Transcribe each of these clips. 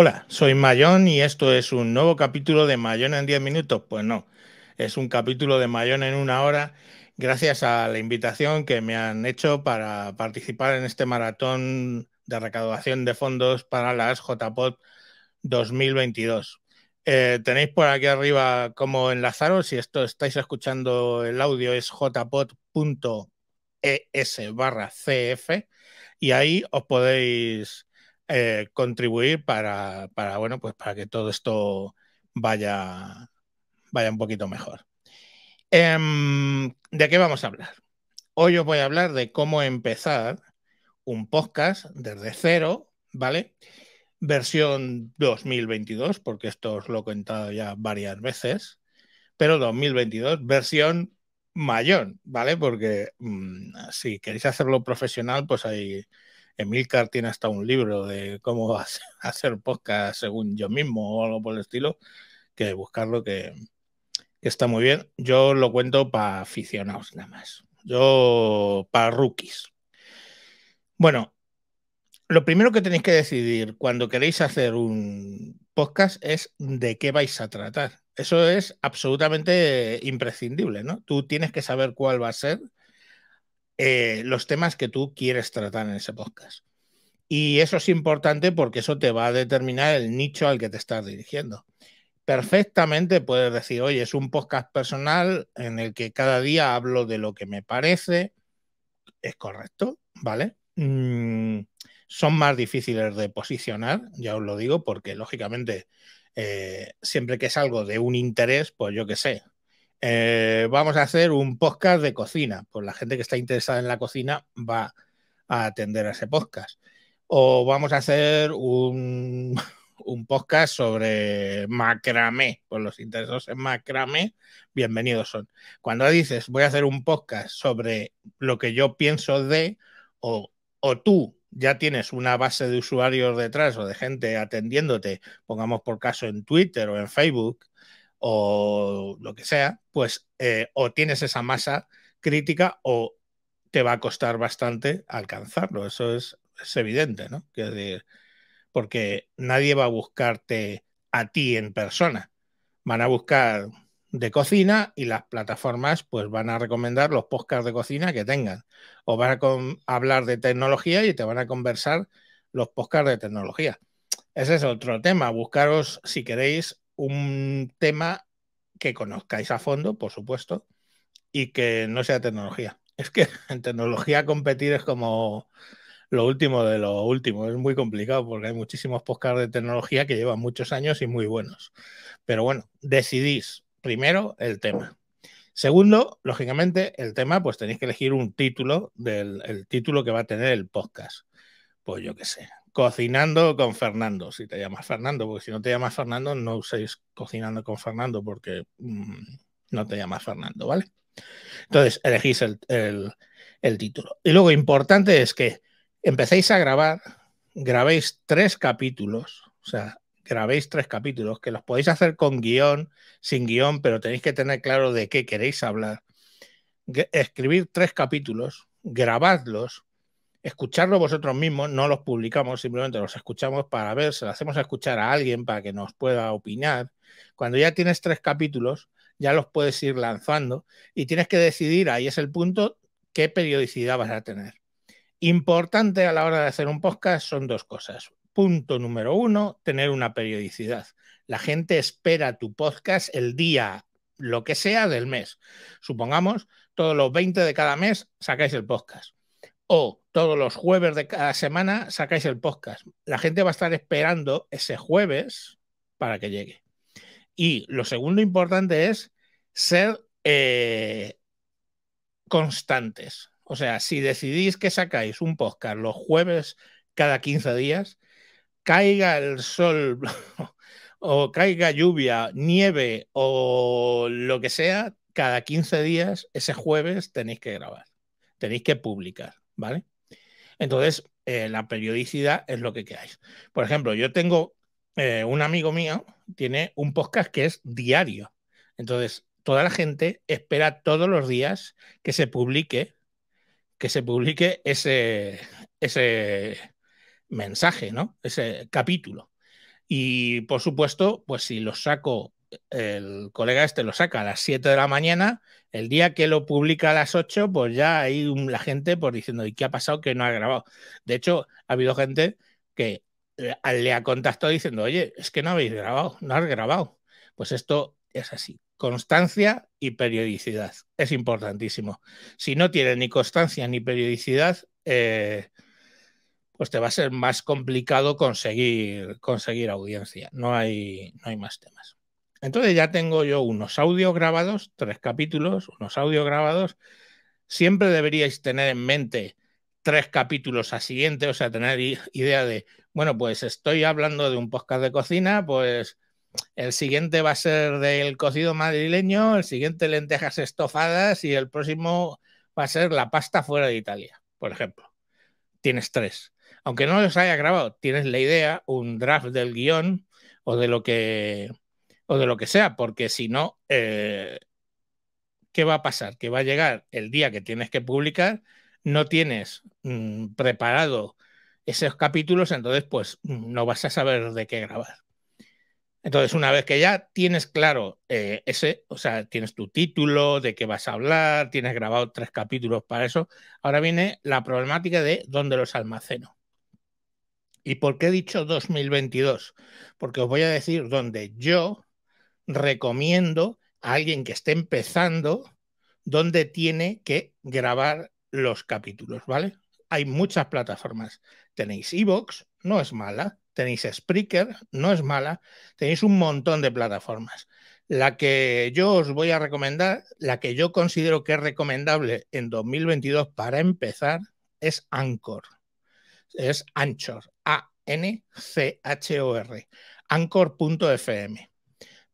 Hola, soy Mayón y esto es un nuevo capítulo de Mayón en 10 minutos. Pues no, es un capítulo de Mayón en una hora, gracias a la invitación que me han hecho para participar en este maratón de recaudación de fondos para las JPOT 2022. Eh, tenéis por aquí arriba cómo enlazaros. Si esto estáis escuchando el audio es jpodes barra cf y ahí os podéis eh, contribuir para, bueno, pues para que todo esto vaya, vaya un poquito mejor. Em, ¿De qué vamos a hablar? Hoy os voy a hablar de cómo empezar un podcast desde cero, ¿vale? Versión 2022, porque esto os lo he contado ya varias veces, pero 2022, versión mayor, ¿vale? Porque mm, si queréis hacerlo profesional, pues hay Emilcar tiene hasta un libro de cómo hacer podcast según yo mismo o algo por el estilo, que buscarlo que, que está muy bien. Yo lo cuento para aficionados nada más. Yo para rookies. Bueno, lo primero que tenéis que decidir cuando queréis hacer un podcast es de qué vais a tratar. Eso es absolutamente imprescindible, ¿no? Tú tienes que saber cuál va a ser eh, los temas que tú quieres tratar en ese podcast. Y eso es importante porque eso te va a determinar el nicho al que te estás dirigiendo. Perfectamente puedes decir, oye, es un podcast personal en el que cada día hablo de lo que me parece. Es correcto, ¿vale? Mm, son más difíciles de posicionar, ya os lo digo, porque lógicamente eh, siempre que es algo de un interés, pues yo qué sé, eh, vamos a hacer un podcast de cocina. Pues la gente que está interesada en la cocina va a atender a ese podcast. O vamos a hacer un, podcast sobre macramé. por pues los interesados en macramé, bienvenidos son. Cuando dices voy a hacer un podcast sobre lo que yo pienso de, o tú ya tienes una base de usuarios detrás o de gente atendiéndote, pongamos por caso en Twitter o en Facebook, o lo que sea, pues eh, o tienes esa masa crítica o te va a costar bastante alcanzarlo. Eso es, evidente, ¿no? porque nadie va a buscarte a ti en persona. Van a buscar de cocina y las plataformas pues van a recomendar los podcasts de cocina que tengan. O van a hablar de tecnología y te van a conversar los podcasts de tecnología. Ese es otro tema. Buscaros, si queréis, un tema que conozcáis a fondo, por supuesto, y que no sea tecnología. Es que en tecnología competir es como lo último de lo último. Es muy complicado porque hay muchísimos podcasts de tecnología que llevan muchos años y muy buenos. Pero bueno, decidís primero el tema. Segundo, lógicamente, el tema, pues tenéis que elegir un título del el título que va a tener el podcast. Pues yo qué sé, cocinando con Fernando, si te llamas Fernando, porque si no te llamas Fernando, no uséis cocinando con Fernando porque mm, no te llamas Fernando, ¿vale? Entonces, elegís el, el, el título. Y luego, importante es que empecéis a grabar, grabéis tres capítulos, o sea, grabéis tres capítulos, que los podéis hacer con guión, sin guión, pero tenéis que tener claro de qué queréis hablar. Escribir tres capítulos, grabadlos, escucharlo vosotros mismos, no los publicamos, simplemente los escuchamos para ver, se lo hacemos escuchar a alguien para que nos pueda opinar. Cuando ya tienes tres capítulos, ya los puedes ir lanzando y tienes que decidir, ahí es el punto, qué periodicidad vas a tener. Importante a la hora de hacer un podcast son dos cosas. Punto número uno, tener una periodicidad. La gente espera tu podcast el día, lo que sea del mes. Supongamos, todos los 20 de cada mes sacáis el podcast o todos los jueves de cada semana sacáis el podcast. La gente va a estar esperando ese jueves para que llegue. Y lo segundo importante es ser eh, constantes. O sea, si decidís que sacáis un podcast los jueves cada 15 días, caiga el sol o caiga lluvia, nieve o lo que sea, cada 15 días, ese jueves tenéis que grabar, tenéis que publicar. ¿vale? Entonces, eh, la periodicidad es lo que queráis. Por ejemplo, yo tengo eh, un amigo mío, tiene un podcast que es diario. Entonces, toda la gente espera todos los días que se publique, que se publique ese, ese mensaje, ¿no? Ese capítulo. Y por supuesto, pues si lo saco el colega este lo saca a las 7 de la mañana, el día que lo publica a las 8, pues ya hay la gente pues, diciendo, ¿y qué ha pasado que no ha grabado? De hecho, ha habido gente que eh, le ha contactado diciendo, oye, es que no habéis grabado, no has grabado. Pues esto es así. Constancia y periodicidad es importantísimo. Si no tienes ni constancia ni periodicidad, eh, pues te va a ser más complicado conseguir, conseguir audiencia. No hay, no hay más temas. Entonces ya tengo yo unos audios grabados, tres capítulos, unos audios grabados. Siempre deberíais tener en mente tres capítulos a siguiente, o sea, tener idea de, bueno, pues estoy hablando de un podcast de cocina, pues el siguiente va a ser del cocido madrileño, el siguiente lentejas estofadas y el próximo va a ser la pasta fuera de Italia, por ejemplo. Tienes tres. Aunque no los haya grabado, tienes la idea, un draft del guión o de lo que o de lo que sea, porque si no, eh, ¿qué va a pasar? Que va a llegar el día que tienes que publicar, no tienes mm, preparado esos capítulos, entonces pues mm, no vas a saber de qué grabar. Entonces, una vez que ya tienes claro eh, ese, o sea, tienes tu título, de qué vas a hablar, tienes grabado tres capítulos para eso, ahora viene la problemática de dónde los almaceno. ¿Y por qué he dicho 2022? Porque os voy a decir dónde yo recomiendo a alguien que esté empezando donde tiene que grabar los capítulos, ¿vale? Hay muchas plataformas. Tenéis Evox, no es mala. Tenéis Spreaker, no es mala. Tenéis un montón de plataformas. La que yo os voy a recomendar, la que yo considero que es recomendable en 2022 para empezar, es Anchor. Es Anchor, A-N-C-H-O-R, anchor.fm.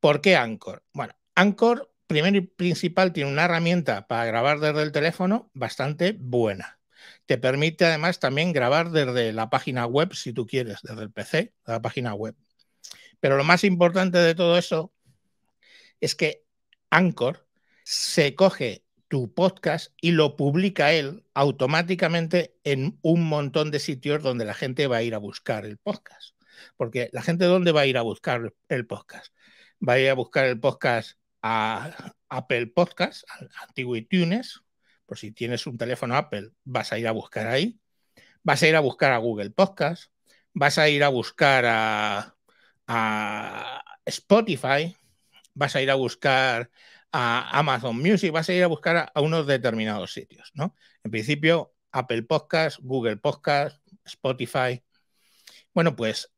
¿Por qué Anchor? Bueno, Anchor, primero y principal, tiene una herramienta para grabar desde el teléfono bastante buena. Te permite además también grabar desde la página web, si tú quieres, desde el PC, la página web. Pero lo más importante de todo eso es que Anchor se coge tu podcast y lo publica él automáticamente en un montón de sitios donde la gente va a ir a buscar el podcast. Porque la gente, ¿dónde va a ir a buscar el podcast? vaya a buscar el podcast a Apple Podcast, al antiguo iTunes, por si tienes un teléfono Apple, vas a ir a buscar ahí, vas a ir a buscar a Google Podcast, vas a ir a buscar a, Spotify, vas a ir a buscar a Amazon Music, vas a ir a buscar a, unos determinados sitios, ¿no? En principio, Apple Podcast, Google Podcast, Spotify. Bueno, pues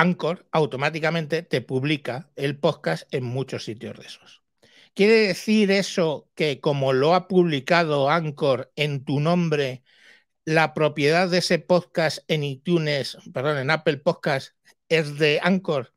Anchor automáticamente te publica el podcast en muchos sitios de esos. ¿Quiere decir eso que como lo ha publicado Anchor en tu nombre, la propiedad de ese podcast en iTunes, perdón, en Apple Podcast es de Anchor?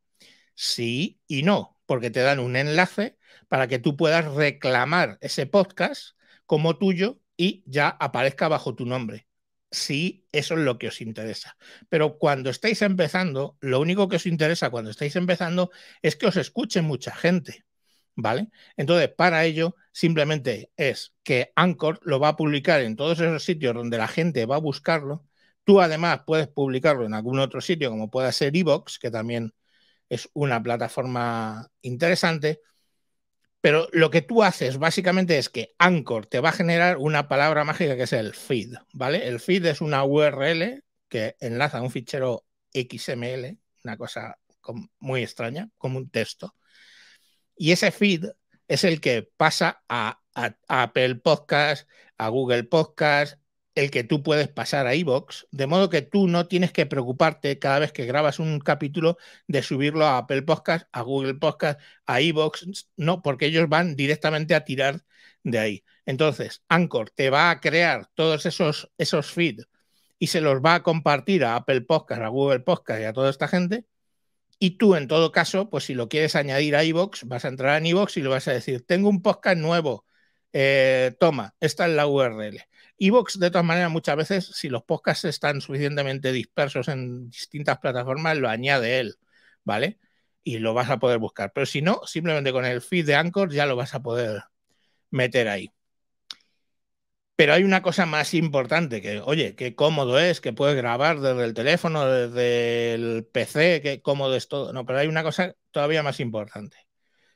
Sí y no, porque te dan un enlace para que tú puedas reclamar ese podcast como tuyo y ya aparezca bajo tu nombre. Sí, eso es lo que os interesa. Pero cuando estáis empezando, lo único que os interesa cuando estáis empezando es que os escuche mucha gente. ¿Vale? Entonces, para ello, simplemente es que Anchor lo va a publicar en todos esos sitios donde la gente va a buscarlo. Tú además puedes publicarlo en algún otro sitio, como puede ser Evox, que también es una plataforma interesante. Pero lo que tú haces básicamente es que Anchor te va a generar una palabra mágica que es el feed, ¿vale? El feed es una URL que enlaza un fichero XML, una cosa muy extraña, como un texto. Y ese feed es el que pasa a, Apple Podcast, a Google Podcast, el que tú puedes pasar a iBox, de modo que tú no tienes que preocuparte cada vez que grabas un capítulo de subirlo a Apple Podcast, a Google Podcast, a iBox, no, porque ellos van directamente a tirar de ahí. Entonces, Anchor te va a crear todos esos, esos feeds y se los va a compartir a Apple Podcast, a Google Podcast y a toda esta gente. Y tú, en todo caso, pues si lo quieres añadir a iBox, vas a entrar en iBox y le vas a decir: Tengo un podcast nuevo. Eh, toma, esta es la URL Evox, de todas maneras, muchas veces, si los podcasts están suficientemente dispersos en distintas plataformas, lo añade él, ¿vale? Y lo vas a poder buscar. Pero si no, simplemente con el feed de Anchor ya lo vas a poder meter ahí. Pero hay una cosa más importante, que oye, qué cómodo es, que puedes grabar desde el teléfono, desde el PC, qué cómodo es todo. No, pero hay una cosa todavía más importante,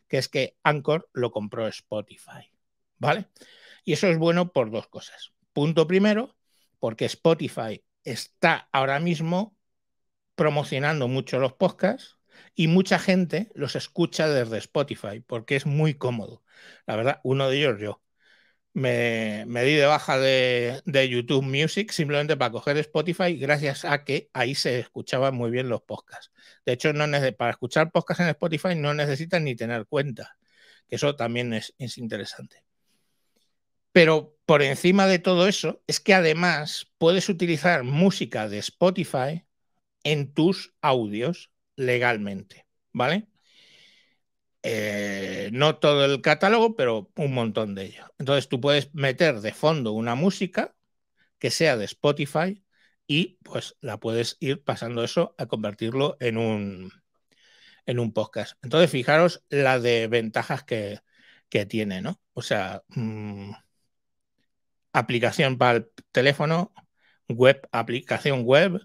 que es que Anchor lo compró Spotify, ¿vale? Y eso es bueno por dos cosas. Punto primero, porque Spotify está ahora mismo promocionando mucho los podcasts y mucha gente los escucha desde Spotify porque es muy cómodo. La verdad, uno de ellos yo. Me, di de baja de, YouTube Music simplemente para coger Spotify, gracias a que ahí se escuchaban muy bien los podcasts. De hecho, no para escuchar podcasts en Spotify no necesitas ni tener cuenta, que eso también es interesante. Pero por encima de todo eso, es que además puedes utilizar música de Spotify en tus audios legalmente, ¿vale? Eh, no todo el catálogo, pero un montón de ello. Entonces tú puedes meter de fondo una música que sea de Spotify y pues la puedes ir pasando eso a convertirlo en un, en un podcast. Entonces fijaros la de ventajas que, tiene, ¿no? O sea... Mm, aplicación para el teléfono, web, aplicación web,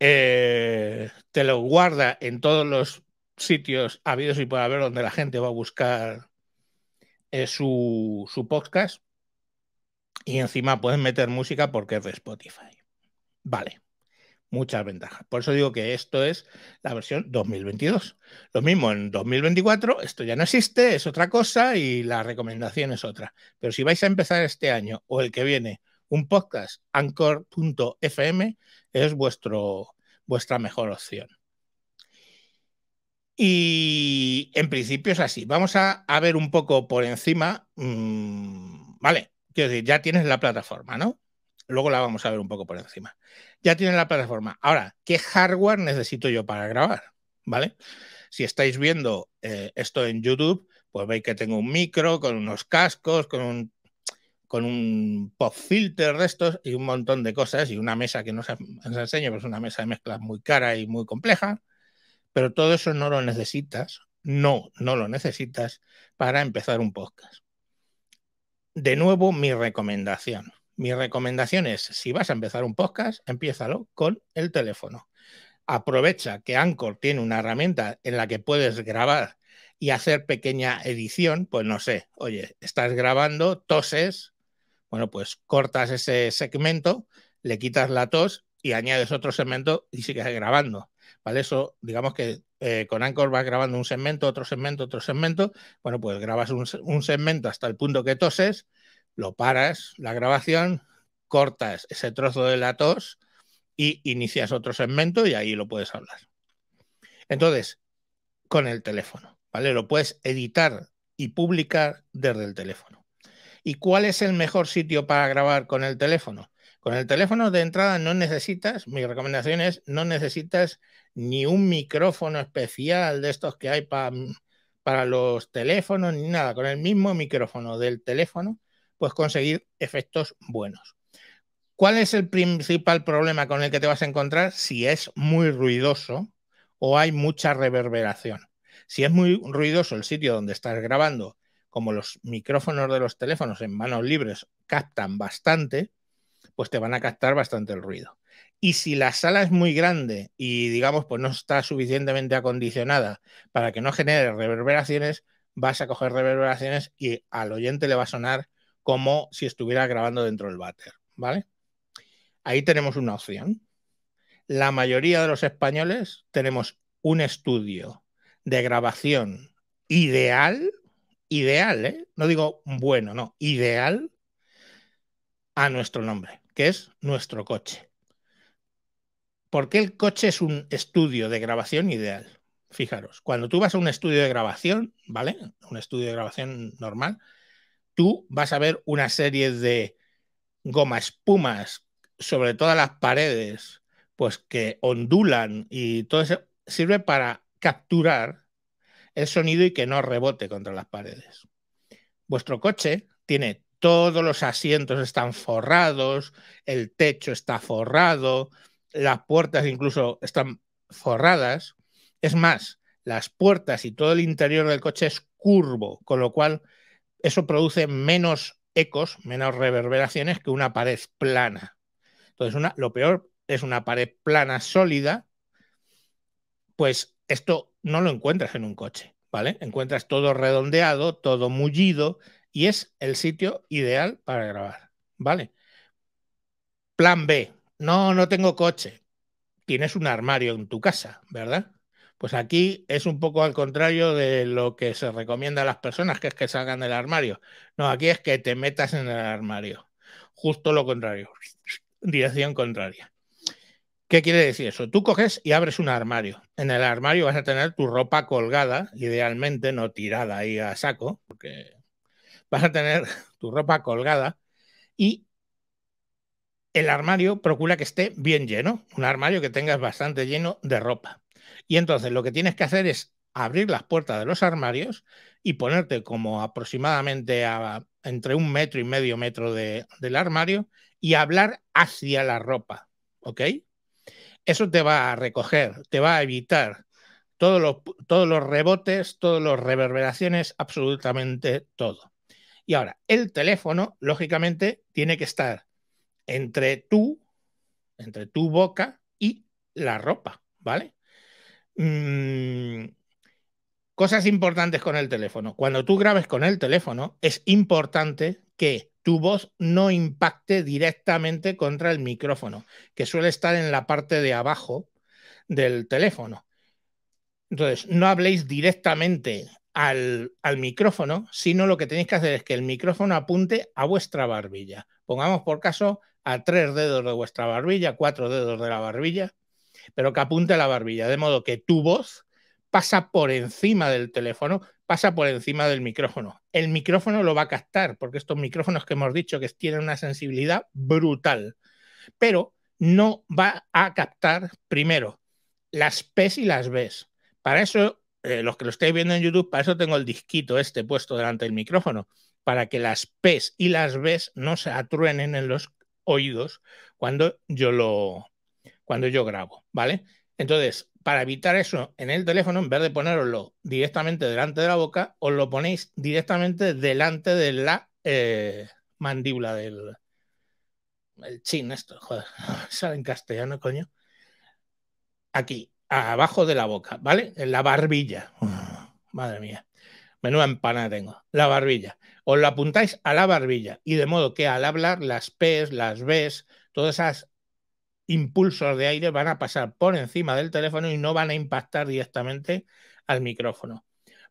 eh, te lo guarda en todos los sitios habidos y por haber donde la gente va a buscar eh, su, su, podcast y encima puedes meter música porque es de Spotify. Vale muchas ventajas. Por eso digo que esto es la versión 2022. Lo mismo en 2024, esto ya no existe, es otra cosa y la recomendación es otra. Pero si vais a empezar este año o el que viene un podcast, anchor.fm es vuestro, vuestra mejor opción. Y en principio es así. Vamos a, ver un poco por encima. Mm, vale, quiero decir, ya tienes la plataforma, ¿no? Luego la vamos a ver un poco por encima. Ya tienen la plataforma. Ahora, ¿qué hardware necesito yo para grabar? ¿Vale? Si estáis viendo eh, esto en YouTube, pues veis que tengo un micro con unos cascos, con un, con un pop filter de estos y un montón de cosas y una mesa que no os, enseño, pero es una mesa de mezclas muy cara y muy compleja. Pero todo eso no lo necesitas, no, no lo necesitas para empezar un podcast. De nuevo, mi recomendación mi recomendación es, si vas a empezar un podcast, empiézalo con el teléfono. Aprovecha que Anchor tiene una herramienta en la que puedes grabar y hacer pequeña edición, pues no sé, oye, estás grabando, toses, bueno, pues cortas ese segmento, le quitas la tos y añades otro segmento y sigues grabando. ¿Vale? Eso, digamos que eh, con Anchor vas grabando un segmento, otro segmento, otro segmento. Bueno, pues grabas un segmento hasta el punto que toses lo paras la grabación, cortas ese trozo de la tos y inicias otro segmento y ahí lo puedes hablar. Entonces, con el teléfono, ¿vale? Lo puedes editar y publicar desde el teléfono. ¿Y cuál es el mejor sitio para grabar con el teléfono? Con el teléfono de entrada no necesitas, mi recomendación es, no necesitas ni un micrófono especial de estos que hay para para los teléfonos ni nada. Con el mismo micrófono del teléfono conseguir efectos buenos. ¿Cuál es el principal problema con el que te vas a encontrar si es muy ruidoso o hay mucha reverberación? Si es muy ruidoso el sitio donde estás grabando, como los micrófonos de los teléfonos en manos libres captan bastante, pues te van a captar bastante el ruido. Y si la sala es muy grande y digamos pues no está suficientemente acondicionada para que no genere reverberaciones, vas a coger reverberaciones y al oyente le va a sonar como si estuviera grabando dentro del váter, ¿vale? Ahí tenemos una opción. La mayoría de los españoles tenemos un estudio de grabación ideal, ideal, ¿eh? no digo bueno, no, ideal a nuestro nombre, que es nuestro coche. ¿Por qué el coche es un estudio de grabación ideal? Fijaros, cuando tú vas a un estudio de grabación, ¿vale? Un estudio de grabación normal, tú vas a ver una serie de goma espumas sobre todas las paredes, pues que ondulan y todo eso sirve para capturar el sonido y que no rebote contra las paredes. Vuestro coche tiene todos los asientos están forrados, el techo está forrado, las puertas incluso están forradas. Es más, las puertas y todo el interior del coche es curvo, con lo cual eso produce menos ecos, menos reverberaciones que una pared plana. Entonces, lo peor es una pared plana sólida, pues esto no lo encuentras en un coche, ¿vale? Encuentras todo redondeado, todo mullido y es el sitio ideal para grabar, ¿vale? Plan B, no, no tengo coche. Tienes un armario en tu casa, ¿verdad? Pues aquí es un poco al contrario de lo que se recomienda a las personas, que es que salgan del armario. No, aquí es que te metas en el armario. Justo lo contrario, dirección contraria. ¿Qué quiere decir eso? Tú coges y abres un armario. En el armario vas a tener tu ropa colgada, idealmente no tirada ahí a saco, porque vas a tener tu ropa colgada y el armario procura que esté bien lleno, un armario que tengas bastante lleno de ropa. Y entonces lo que tienes que hacer es abrir las puertas de los armarios y ponerte como aproximadamente a, entre un metro y medio metro de, del armario y hablar hacia la ropa, ¿ok? Eso te va a recoger, te va a evitar todos los, todos los rebotes, todas las reverberaciones, absolutamente todo. Y ahora, el teléfono, lógicamente, tiene que estar entre tú, entre tu boca y la ropa, ¿vale? Mm, cosas importantes con el teléfono. Cuando tú grabes con el teléfono, es importante que tu voz no impacte directamente contra el micrófono, que suele estar en la parte de abajo del teléfono. Entonces, no habléis directamente al, micrófono, sino lo que tenéis que hacer es que el micrófono apunte a vuestra barbilla. Pongamos por caso a tres dedos de vuestra barbilla, cuatro dedos de la barbilla, pero que apunte la barbilla, de modo que tu voz pasa por encima del teléfono, pasa por encima del micrófono. El micrófono lo va a captar, porque estos micrófonos que hemos dicho que tienen una sensibilidad brutal, pero no va a captar primero las P's y las B's. Para eso, eh, los que lo estáis viendo en YouTube, para eso tengo el disquito este puesto delante del micrófono, para que las P's y las B's no se atruenen en los oídos cuando yo lo, cuando yo grabo, ¿vale? Entonces, para evitar eso en el teléfono, en vez de poneroslo directamente delante de la boca, os lo ponéis directamente delante de la eh, mandíbula del el chin, esto, joder, sale en castellano, coño. Aquí, abajo de la boca, ¿vale? En la barbilla. madre mía. Menuda empana tengo. La barbilla. Os lo apuntáis a la barbilla y de modo que al hablar las P's, las B's, todas esas impulsos de aire van a pasar por encima del teléfono y no van a impactar directamente al micrófono.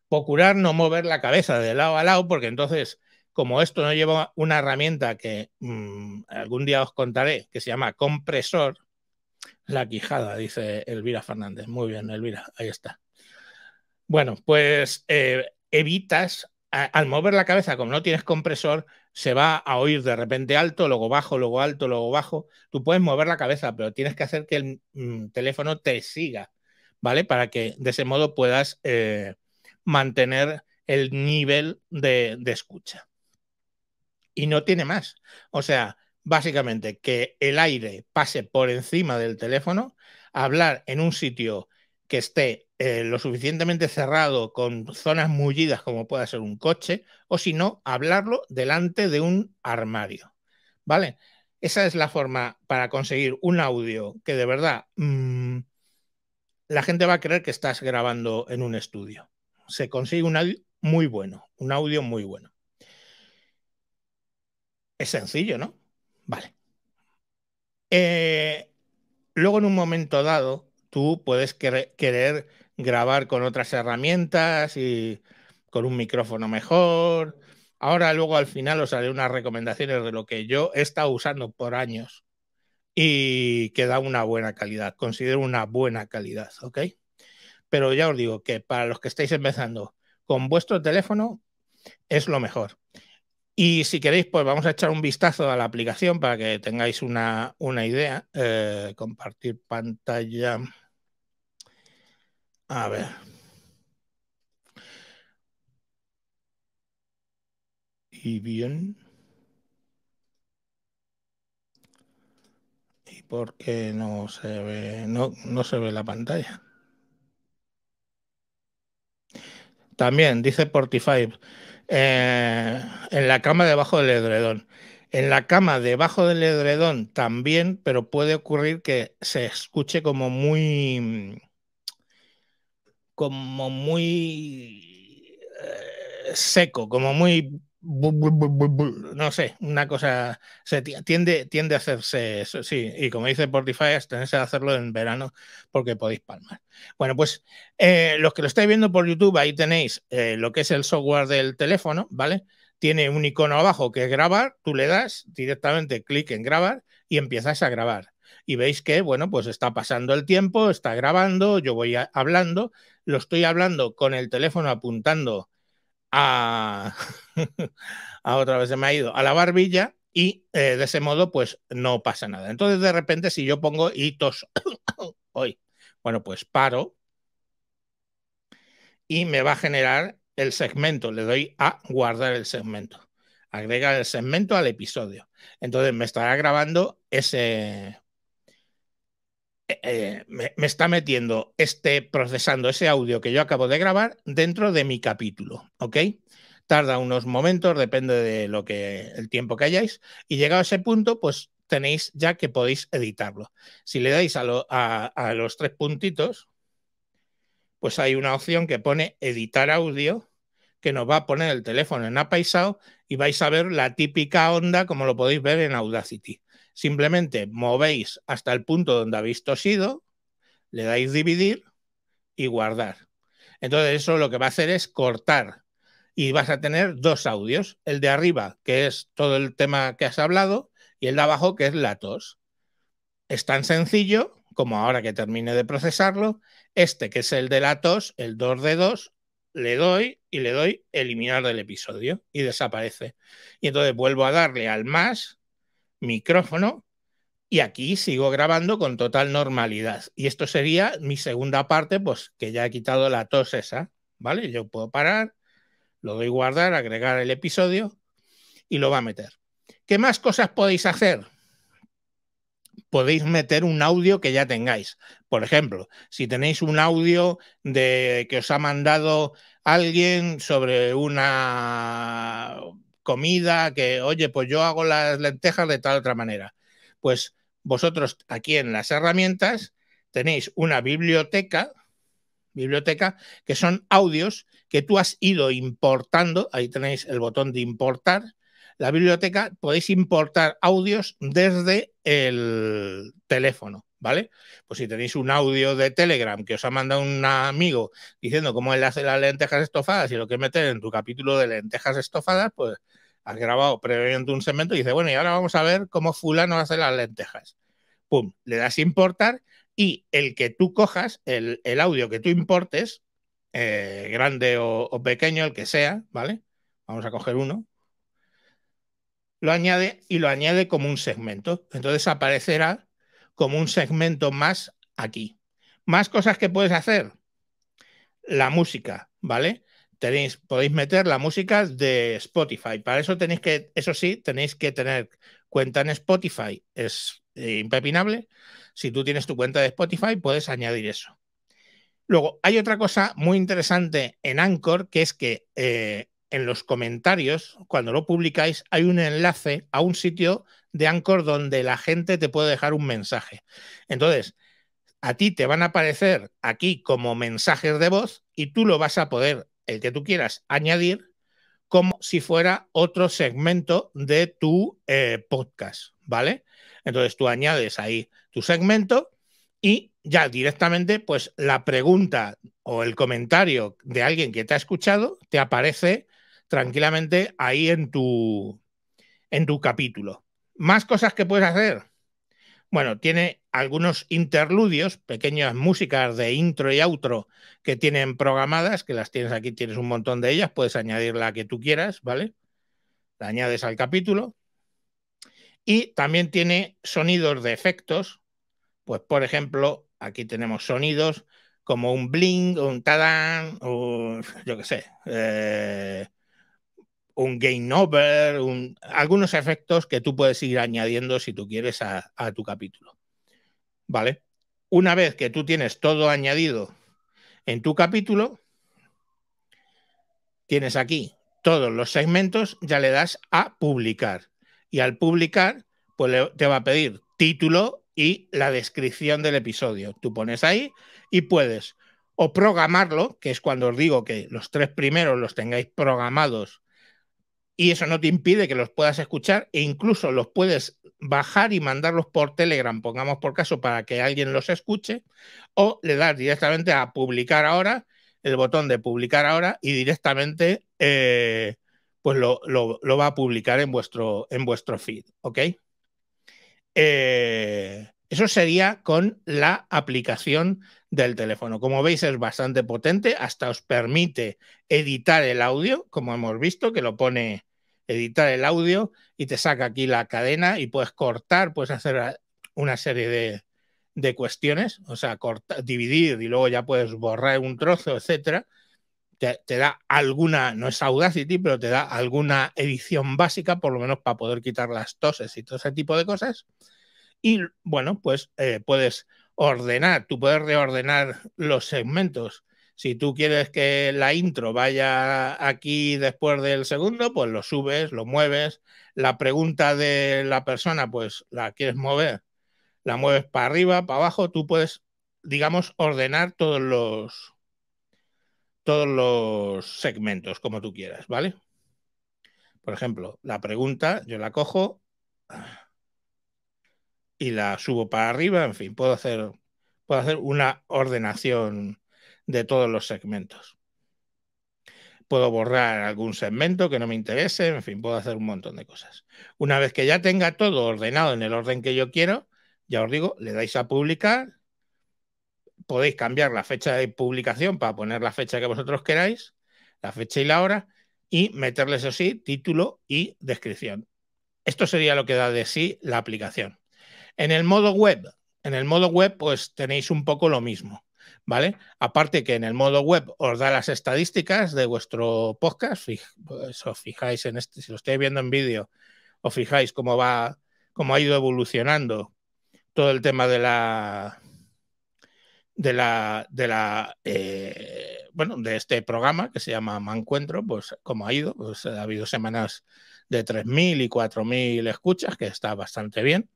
Procurar no mover la cabeza de lado a lado porque entonces, como esto no lleva una herramienta que mm, algún día os contaré, que se llama compresor, la quijada, dice Elvira Fernández. Muy bien, Elvira, ahí está. Bueno, pues eh, evitas, al mover la cabeza, como no tienes compresor, se va a oír de repente alto, luego bajo, luego alto, luego bajo. Tú puedes mover la cabeza, pero tienes que hacer que el mm, teléfono te siga, ¿vale? Para que de ese modo puedas eh, mantener el nivel de, de, escucha. Y no tiene más. O sea, básicamente que el aire pase por encima del teléfono, hablar en un sitio que esté eh, lo suficientemente cerrado con zonas mullidas como pueda ser un coche, o si no, hablarlo delante de un armario. ¿Vale? Esa es la forma para conseguir un audio que de verdad mm, la gente va a creer que estás grabando en un estudio. Se consigue un audio muy bueno, un audio muy bueno. Es sencillo, ¿no? Vale. Eh, luego en un momento dado, tú puedes querer grabar con otras herramientas y con un micrófono mejor. Ahora luego al final os haré unas recomendaciones de lo que yo he estado usando por años y que da una buena calidad, considero una buena calidad, ¿ok? Pero ya os digo que para los que estáis empezando con vuestro teléfono es lo mejor. Y si queréis, pues vamos a echar un vistazo a la aplicación para que tengáis una, idea. Eh, compartir pantalla. A ver. Y bien. ¿Y por qué no se ve, no, se ve la pantalla? También dice Portify, eh, en la cama debajo del edredón. En la cama debajo del edredón también, pero puede ocurrir que se escuche como muy como muy eh, seco, como muy no sé, una cosa se tiende, tiende a hacerse eso, sí, y como dice Portify, tenéis que hacerlo en verano porque podéis palmar. Bueno, pues eh, los que lo estáis viendo por YouTube, ahí tenéis eh, lo que es el software del teléfono, ¿vale? Tiene un icono abajo que es grabar, tú le das directamente clic en grabar y empiezas a grabar y veis que, bueno, pues está pasando el tiempo, está grabando, yo voy hablando, lo estoy hablando con el teléfono apuntando a, a otra vez se me ha ido, a la barbilla y eh, de ese modo pues no pasa nada. Entonces de repente si yo pongo hitos hoy, bueno, pues paro y me va a generar el segmento, le doy a guardar el segmento agrega el segmento al episodio. Entonces me estará grabando ese, eh, eh, me, está metiendo este, procesando ese audio que yo acabo de grabar dentro de mi capítulo, ¿ok? Tarda unos momentos, depende de lo que el tiempo que hayáis, y llegado a ese punto, pues tenéis ya que podéis editarlo. Si le dais a, a los tres puntitos, pues hay una opción que pone editar audio, que nos va a poner el teléfono en apaisado y vais a ver la típica onda como lo podéis ver en Audacity. Simplemente movéis hasta el punto donde habéis tosido, le dais dividir y guardar. Entonces eso lo que va a hacer es cortar y vas a tener dos audios, el de arriba, que es todo el tema que has hablado, y el de abajo, que es la tos. Es tan sencillo como ahora que termine de procesarlo, este que es el de la tos, el 2 de 2, le doy y le doy eliminar del episodio y desaparece. Y entonces vuelvo a darle al más micrófono y aquí sigo grabando con total normalidad. Y esto sería mi segunda parte, pues que ya he quitado la tos esa, ¿vale? Yo puedo parar, lo doy guardar, agregar el episodio y lo va a meter. ¿Qué más cosas podéis hacer? podéis meter un audio que ya tengáis. Por ejemplo, si tenéis un audio de que os ha mandado alguien sobre una comida, que oye, pues yo hago las lentejas de tal otra manera. Pues vosotros aquí en las herramientas tenéis una biblioteca, biblioteca, que son audios que tú has ido importando, ahí tenéis el botón de importar, la biblioteca, podéis importar audios desde el teléfono, ¿vale? Pues si tenéis un audio de Telegram que os ha mandado un amigo diciendo cómo él hace las lentejas estofadas y lo que meter en tu capítulo de lentejas estofadas, pues has grabado previamente un segmento y dices, bueno, y ahora vamos a ver cómo fulano hace las lentejas. Pum, le das importar y el que tú cojas, el, audio que tú importes, eh, grande o, o, pequeño, el que sea, ¿vale? Vamos a coger uno. Lo añade y lo añade como un segmento. Entonces aparecerá como un segmento más aquí. Más cosas que puedes hacer. La música, ¿vale? podéis meter la música de Spotify. Para eso tenéis que, eso sí, tenéis que tener cuenta en Spotify. Es eh, impepinable. Si tú tienes tu cuenta de Spotify, puedes añadir eso. Luego, hay otra cosa muy interesante en Anchor, que es que eh, en los comentarios, cuando lo publicáis, hay un enlace a un sitio de Anchor donde la gente te puede dejar un mensaje. Entonces, a ti te van a aparecer aquí como mensajes de voz y tú lo vas a poder el que tú quieras añadir como si fuera otro segmento de tu eh, podcast, ¿vale? Entonces tú añades ahí tu segmento y ya directamente, pues la pregunta o el comentario de alguien que te ha escuchado te aparece tranquilamente ahí en tu, en tu capítulo. Más cosas que puedes hacer. Bueno, tiene algunos interludios, pequeñas músicas de intro y outro que tienen programadas, que las tienes aquí, tienes un montón de ellas, puedes añadir la que tú quieras, ¿vale? La añades al capítulo. Y también tiene sonidos de efectos, pues por ejemplo, aquí tenemos sonidos como un bling, un tadán, o yo qué sé, eh, un game over, algunos efectos que tú puedes ir añadiendo si tú quieres a, tu capítulo. ¿Vale? Una vez que tú tienes todo añadido en tu capítulo, tienes aquí todos los segmentos, ya le das a publicar. Y al publicar, pues te va a pedir título y la descripción del episodio. Tú pones ahí y puedes o programarlo, que es cuando os digo que los tres primeros los tengáis programados y eso no te impide que los puedas escuchar e incluso los puedes bajar y mandarlos por Telegram, pongamos por caso, para que alguien los escuche, o le das directamente a publicar ahora, el botón de publicar ahora y directamente eh, pues lo, va a publicar en vuestro, en vuestro feed, ¿ok? Eh, eso sería con la aplicación del teléfono. Como veis es bastante potente, hasta os permite editar el audio, como hemos visto, que lo pone editar el audio y te saca aquí la cadena y puedes cortar, puedes hacer una serie de, cuestiones, o sea, dividir y luego ya puedes borrar un trozo, etcétera. Te, te, da alguna, no es Audacity, pero te da alguna edición básica, por lo menos para poder quitar las toses y todo ese tipo de cosas. Y bueno, pues eh, puedes ordenar, tú puedes reordenar los segmentos. Si tú quieres que la intro vaya aquí después del segundo, pues lo subes, lo mueves. La pregunta de la persona, pues la quieres mover, la mueves para arriba, para abajo. Tú puedes, digamos, ordenar todos los, todos los segmentos como tú quieras, ¿vale? Por ejemplo, la pregunta, yo la cojo y la subo para arriba, en fin, puedo hacer, puedo hacer una ordenación de todos los segmentos. Puedo borrar algún segmento que no me interese, en fin, puedo hacer un montón de cosas. Una vez que ya tenga todo ordenado en el orden que yo quiero, ya os digo, le dais a publicar, podéis cambiar la fecha de publicación para poner la fecha que vosotros queráis, la fecha y la hora, y meterles así título y descripción. Esto sería lo que da de sí la aplicación. En el modo web, en el modo web, pues tenéis un poco lo mismo. ¿Vale? Aparte que en el modo web os da las estadísticas de vuestro podcast, pues, os fijáis en este, si lo estáis viendo en vídeo, os fijáis cómo va, cómo ha ido evolucionando todo el tema de la de la de la eh, bueno de este programa que se llama Mancuentro, pues cómo ha ido, pues ha habido semanas de 3.000 y 4.000 escuchas, que está bastante bien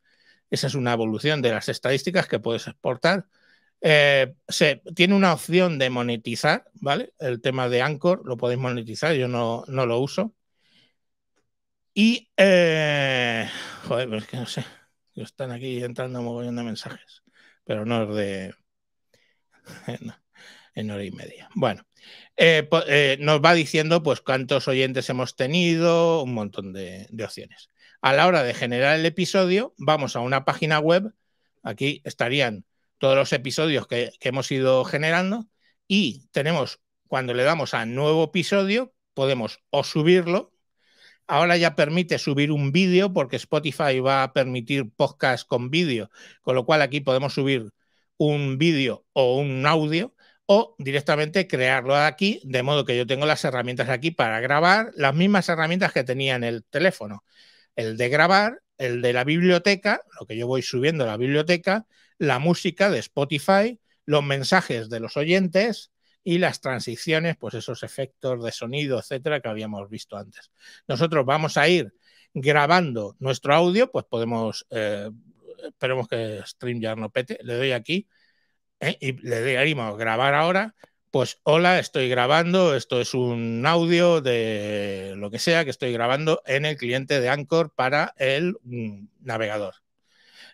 esa es una evolución de las estadísticas que puedes exportar. Eh, se, tiene una opción de monetizar, ¿vale? El tema de Anchor lo podéis monetizar, yo no, lo uso. Y, eh, joder, es que no sé, están aquí entrando un de mensajes, pero no es de... en hora y media. Bueno, eh, nos va diciendo pues cuántos oyentes hemos tenido, un montón de opciones a la hora de generar el episodio, vamos a una página web, aquí estarían todos los episodios que, hemos ido generando y tenemos, cuando le damos a nuevo episodio, podemos o subirlo, ahora ya permite subir un vídeo porque Spotify va a permitir podcast con vídeo, con lo cual aquí podemos subir un vídeo o un audio o directamente crearlo aquí, de modo que yo tengo las herramientas aquí para grabar, las mismas herramientas que tenía en el teléfono el de grabar, el de la biblioteca, lo que yo voy subiendo a la biblioteca, la música de Spotify, los mensajes de los oyentes y las transiciones, pues esos efectos de sonido, etcétera, que habíamos visto antes. Nosotros vamos a ir grabando nuestro audio, pues podemos, eh, esperemos que StreamYard no pete, le doy aquí eh, y le doy grabar ahora pues hola, estoy grabando, esto es un audio de lo que sea que estoy grabando en el cliente de Anchor para el mm, navegador.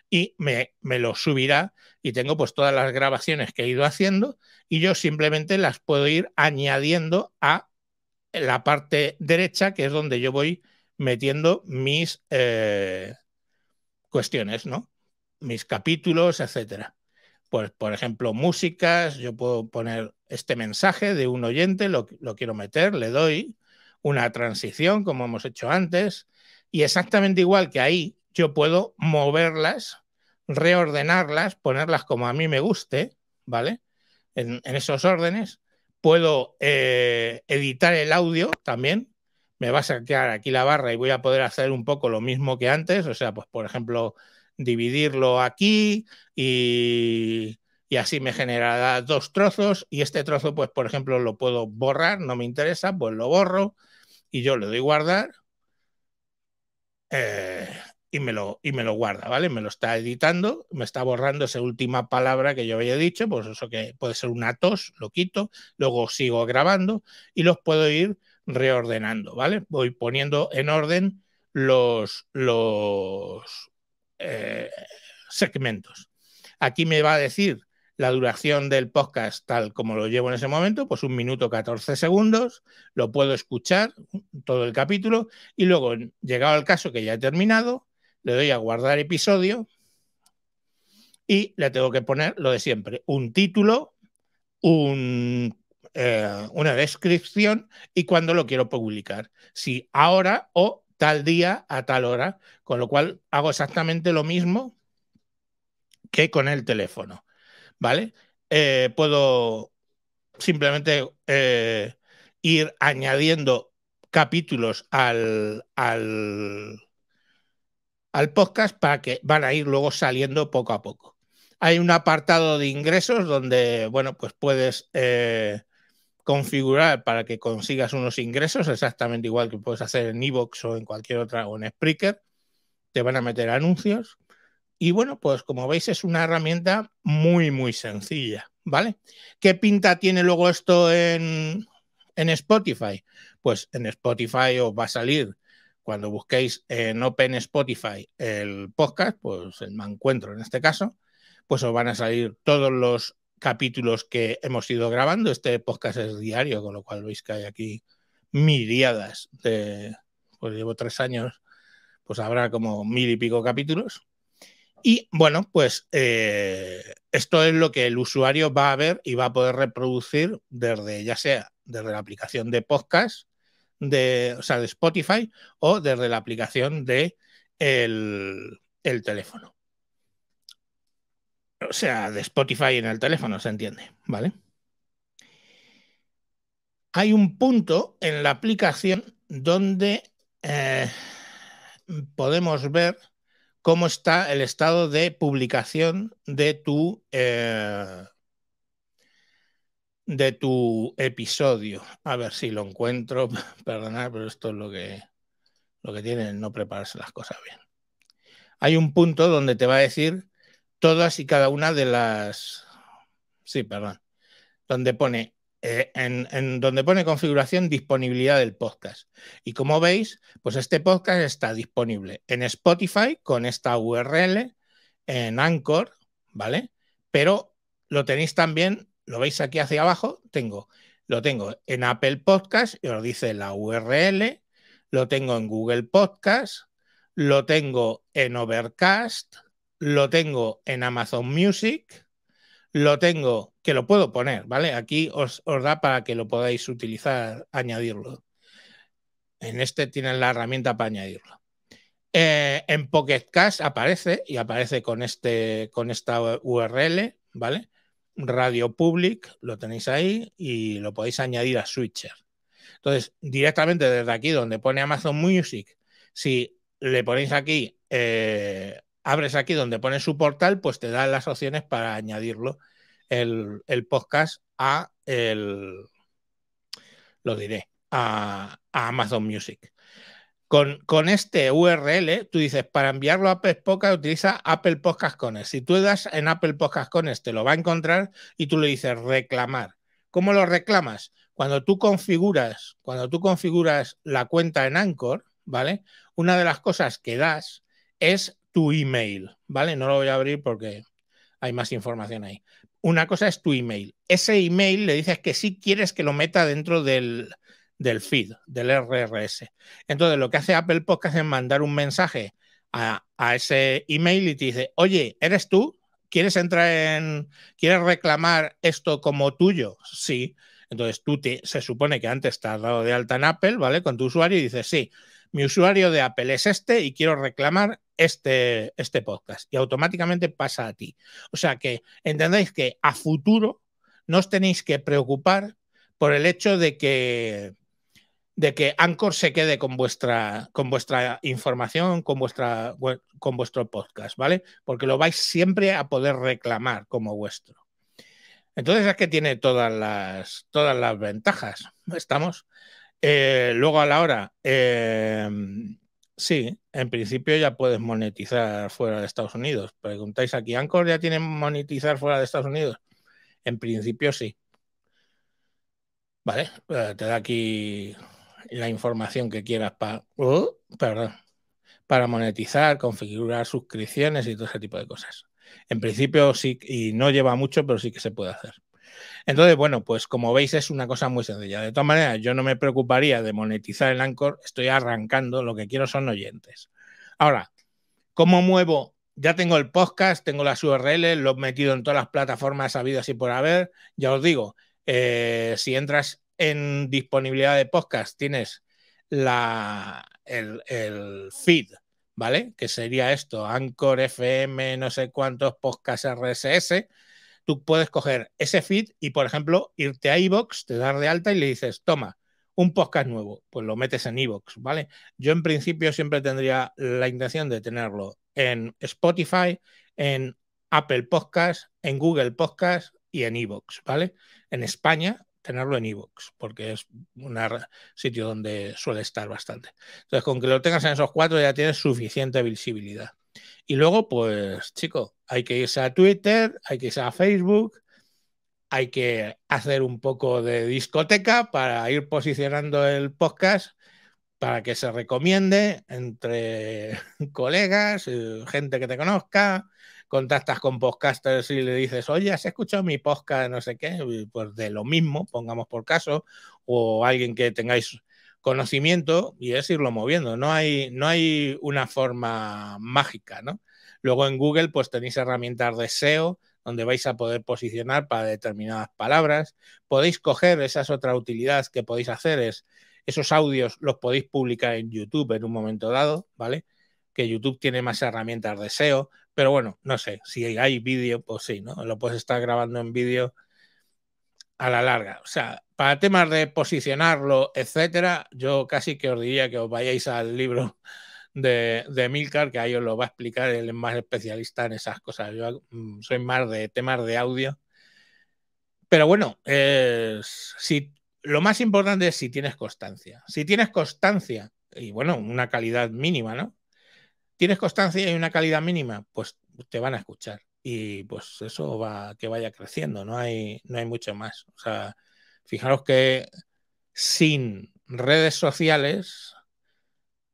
Y me, me, lo subirá y tengo pues todas las grabaciones que he ido haciendo y yo simplemente las puedo ir añadiendo a la parte derecha que es donde yo voy metiendo mis eh, cuestiones, ¿no? Mis capítulos, etcétera pues por ejemplo, músicas, yo puedo poner este mensaje de un oyente, lo, lo, quiero meter, le doy una transición como hemos hecho antes, y exactamente igual que ahí, yo puedo moverlas, reordenarlas, ponerlas como a mí me guste, ¿vale? En, esos órdenes. Puedo eh, editar el audio también. Me va a sacar aquí la barra y voy a poder hacer un poco lo mismo que antes. O sea, pues por ejemplo, dividirlo aquí y, así me generará dos trozos y este trozo, pues por ejemplo, lo puedo borrar, no me interesa, pues lo borro y yo le doy guardar eh, y, me lo, y me lo guarda, ¿vale? Me lo está editando, me está borrando esa última palabra que yo había dicho, pues eso que puede ser una tos, lo quito, luego sigo grabando y los puedo ir reordenando, ¿vale? Voy poniendo en orden los, los, eh, segmentos. Aquí me va a decir la duración del podcast tal como lo llevo en ese momento, pues un minuto 14 segundos, lo puedo escuchar todo el capítulo y luego, llegado al caso que ya he terminado, le doy a guardar episodio y le tengo que poner lo de siempre, un título, eh, una descripción y cuando lo quiero publicar, si ahora o tal día a tal hora, con lo cual hago exactamente lo mismo que con el teléfono, ¿vale? Eh, puedo simplemente eh, ir añadiendo capítulos al, al, al podcast para que van a ir luego saliendo poco a poco. Hay un apartado de ingresos donde, bueno, pues puedes eh, configurar para que consigas unos ingresos, exactamente igual que puedes hacer en Evox o en cualquier otra o en Spreaker. Te van a meter anuncios. Y bueno, pues como veis es una herramienta muy, muy sencilla, ¿vale? ¿Qué pinta tiene luego esto en, en Spotify? Pues en Spotify os va a salir, cuando busquéis en Open Spotify el podcast, pues el me encuentro en este caso, pues os van a salir todos los capítulos que hemos ido grabando. Este podcast es diario, con lo cual veis que hay aquí miriadas de, pues llevo tres años, pues habrá como mil y pico capítulos. Y bueno, pues eh, esto es lo que el usuario va a ver y va a poder reproducir desde, ya sea desde la aplicación de podcast, de, o sea, de Spotify o desde la aplicación de el teléfono o sea, de Spotify en el teléfono, se entiende, ¿vale? Hay un punto en la aplicación donde eh, podemos ver cómo está el estado de publicación de tu, eh, de tu episodio. A ver si lo encuentro. Perdonad, pero esto es lo que, lo que no prepararse las cosas bien. Hay un punto donde te va a decir todas y cada una de las... Sí, perdón. Donde pone eh, en, donde pone configuración disponibilidad del podcast. Y como veis, pues este podcast está disponible en Spotify con esta URL, en Anchor, ¿vale? Pero lo tenéis también, lo veis aquí hacia abajo, tengo, lo tengo en Apple Podcast y os dice la URL, lo tengo en Google Podcast, lo tengo en Overcast, lo tengo en Amazon Music, lo tengo, que lo puedo poner, ¿vale? Aquí os, da para que lo podáis utilizar, añadirlo. En este tienen la herramienta para añadirlo. Eh, en Pocket Cash aparece y aparece con, este, con esta URL, ¿vale? Radio Public, lo tenéis ahí y lo podéis añadir a Switcher. Entonces, directamente desde aquí donde pone Amazon Music, si le ponéis aquí eh, abres aquí donde pones su portal, pues te da las opciones para añadirlo el, podcast a el, lo diré, a, Amazon Music. Con, este URL, tú dices, para enviarlo a Apple Podcast, utiliza Apple Podcast Cones. Si tú das en Apple Podcast Cones, te lo va a encontrar y tú le dices reclamar. ¿Cómo lo reclamas? Cuando tú configuras, cuando tú configuras la cuenta en Anchor, ¿vale? Una de las cosas que das es tu email, ¿vale? No lo voy a abrir porque hay más información ahí. Una cosa es tu email. Ese email le dices que si quieres que lo meta dentro del, del feed, del RRS. Entonces, lo que hace Apple Podcast es mandar un mensaje a, a, ese email y te dice, oye, ¿eres tú? ¿Quieres entrar en, quieres reclamar esto como tuyo? Sí. Entonces tú te, se supone que antes te has dado de alta en Apple, ¿vale? Con tu usuario y dices, sí, mi usuario de Apple es este y quiero reclamar este, este podcast. Y automáticamente pasa a ti. O sea que entendáis que a futuro no os tenéis que preocupar por el hecho de que de que Anchor se quede con vuestra, con vuestra información, con, vuestra, con vuestro podcast, ¿vale? Porque lo vais siempre a poder reclamar como vuestro. Entonces es que tiene todas las, todas las ventajas, ¿estamos? Eh, luego a la hora, eh, sí, en principio ya puedes monetizar fuera de Estados Unidos. Preguntáis aquí, ¿Ancor ya tiene monetizar fuera de Estados Unidos? En principio sí. Vale, eh, te da aquí la información que quieras para, uh, para monetizar, configurar suscripciones y todo ese tipo de cosas. En principio sí, y no lleva mucho, pero sí que se puede hacer. Entonces, bueno, pues como veis es una cosa muy sencilla. De todas maneras, yo no me preocuparía de monetizar el Anchor, estoy arrancando, lo que quiero son oyentes. Ahora, ¿cómo muevo? Ya tengo el podcast, tengo las urls lo he metido en todas las plataformas habidas y por haber. Ya os digo, eh, si entras en disponibilidad de podcast, tienes la, el, feed ¿vale? Que sería esto, Anchor FM, no sé cuántos, podcast RSS, tú puedes coger ese feed y, por ejemplo, irte a iVoox, te dar de alta y le dices, toma, un podcast nuevo, pues lo metes en iVoox, ¿vale? Yo en principio siempre tendría la intención de tenerlo en Spotify, en Apple Podcast, en Google Podcast y en iVoox, ¿vale? En España tenerlo en iVoox, porque es un sitio donde suele estar bastante. Entonces, con que lo tengas en esos cuatro ya tienes suficiente visibilidad. Y luego, pues, chico, hay que irse a Twitter, hay que irse a Facebook, hay que hacer un poco de discoteca para ir posicionando el podcast para que se recomiende entre colegas, eh, gente que te conozca, contactas con podcasters y le dices, oye, ¿has escuchado mi podcast? No sé qué, pues de lo mismo, pongamos por caso, o alguien que tengáis conocimiento y es irlo moviendo. No hay, no hay una forma mágica, ¿no? Luego en Google, pues tenéis herramientas de SEO donde vais a poder posicionar para determinadas palabras. Podéis coger esas otras utilidades que podéis hacer es esos audios los podéis publicar en YouTube en un momento dado, ¿vale? Que YouTube tiene más herramientas de SEO, pero bueno, no sé, si hay vídeo, pues sí, ¿no? Lo puedes estar grabando en vídeo a la larga. O sea, para temas de posicionarlo, etcétera, yo casi que os diría que os vayáis al libro de, de Milcar, que ahí os lo va a explicar, él es más especialista en esas cosas. Yo mm, soy más de temas de audio. Pero bueno, eh, si, lo más importante es si tienes constancia. Si tienes constancia y bueno, una calidad mínima, ¿no? Tienes constancia y una calidad mínima, pues te van a escuchar y pues eso va que vaya creciendo, no hay, no hay mucho más. O sea, fijaros que sin redes sociales,